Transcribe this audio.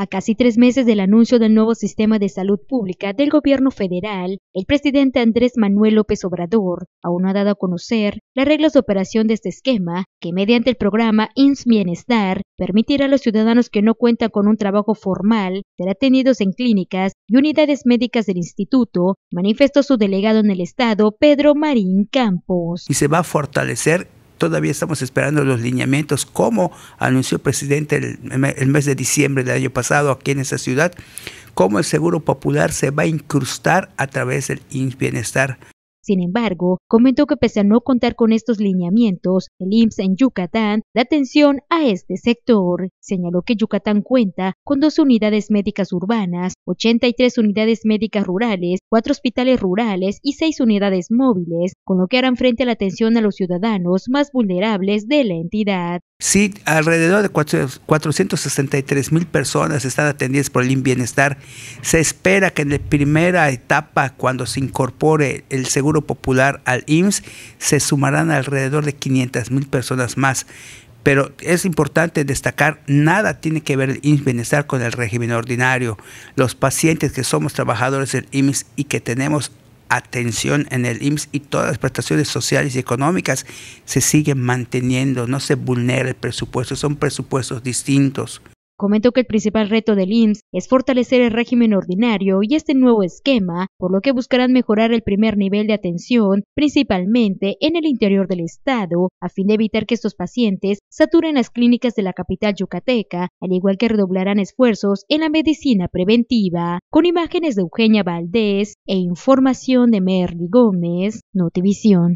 A casi tres meses del anuncio del nuevo sistema de salud pública del gobierno federal, el presidente Andrés Manuel López Obrador aún no ha dado a conocer las reglas de operación de este esquema, que mediante el programa INS Bienestar permitirá a los ciudadanos que no cuentan con un trabajo formal ser atendidos en clínicas y unidades médicas del instituto, manifestó su delegado en el Estado, Pedro Marín Campos. Y se va a fortalecer Todavía estamos esperando los lineamientos, como anunció el presidente el, mes de diciembre del año pasado aquí en esa ciudad, cómo el Seguro Popular se va a incrustar a través del bienestar. Sin embargo, comentó que pese a no contar con estos lineamientos, el IMSS en Yucatán da atención a este sector. Señaló que Yucatán cuenta con dos unidades médicas urbanas, 83 unidades médicas rurales, cuatro hospitales rurales y seis unidades móviles, con lo que harán frente a la atención a los ciudadanos más vulnerables de la entidad. Sí, alrededor de 463 mil personas están atendidas por el Bienestar. Se espera que en la primera etapa, cuando se incorpore el Seguro Popular al IMSS, se sumarán alrededor de 500 mil personas más. Pero es importante destacar, nada tiene que ver el IMSS Bienestar con el régimen ordinario. Los pacientes que somos trabajadores del IMSS y que tenemos atención en el IMSS y todas las prestaciones sociales y económicas se siguen manteniendo, no se vulnera el presupuesto, son presupuestos distintos. Comentó que el principal reto del IMSS es fortalecer el régimen ordinario y este nuevo esquema, por lo que buscarán mejorar el primer nivel de atención, principalmente en el interior del Estado, a fin de evitar que estos pacientes saturen las clínicas de la capital yucateca, al igual que redoblarán esfuerzos en la medicina preventiva. Con imágenes de Eugenia Valdés e información de Merly Gómez, Notivisión.